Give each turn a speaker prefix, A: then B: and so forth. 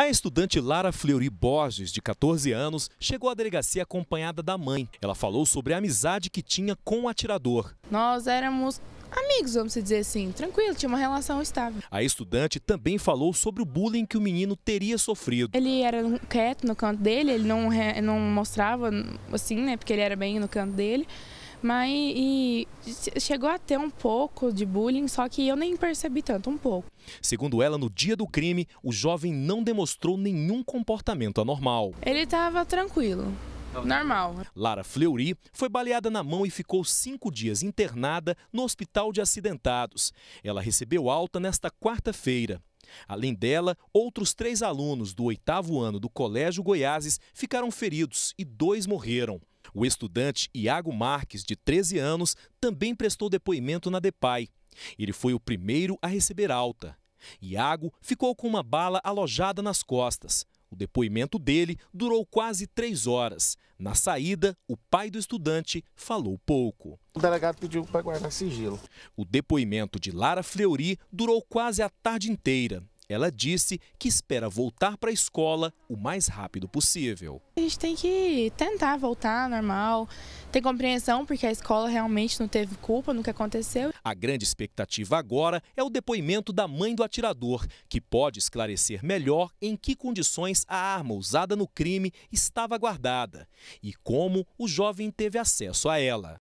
A: A estudante Lara Fleury Borges, de 14 anos, chegou à delegacia acompanhada da mãe. Ela falou sobre a amizade que tinha com o atirador.
B: Nós éramos amigos, vamos dizer assim, tranquilo, tinha uma relação estável.
A: A estudante também falou sobre o bullying que o menino teria sofrido.
B: Ele era quieto no canto dele, ele não, não mostrava assim, né, porque ele era bem no canto dele. Mas chegou a ter um pouco de bullying, só que eu nem percebi tanto, um pouco.
A: Segundo ela, no dia do crime, o jovem não demonstrou nenhum comportamento anormal.
B: Ele estava tranquilo. Normal.
A: Lara Fleury foi baleada na mão e ficou cinco dias internada no hospital de acidentados. Ela recebeu alta nesta quarta-feira. Além dela, outros três alunos do oitavo ano do Colégio Goiáses ficaram feridos e dois morreram. O estudante Iago Marques, de 13 anos, também prestou depoimento na DEPAI. Ele foi o primeiro a receber alta. Iago ficou com uma bala alojada nas costas. O depoimento dele durou quase três horas. Na saída, o pai do estudante falou pouco. O delegado pediu para guardar sigilo. O depoimento de Lara Fleury durou quase a tarde inteira. Ela disse que espera voltar para a escola o mais rápido possível.
B: A gente tem que tentar voltar normal, ter compreensão, porque a escola realmente não teve culpa no que aconteceu.
A: A grande expectativa agora é o depoimento da mãe do atirador, que pode esclarecer melhor em que condições a arma usada no crime estava guardada e como o jovem teve acesso a ela.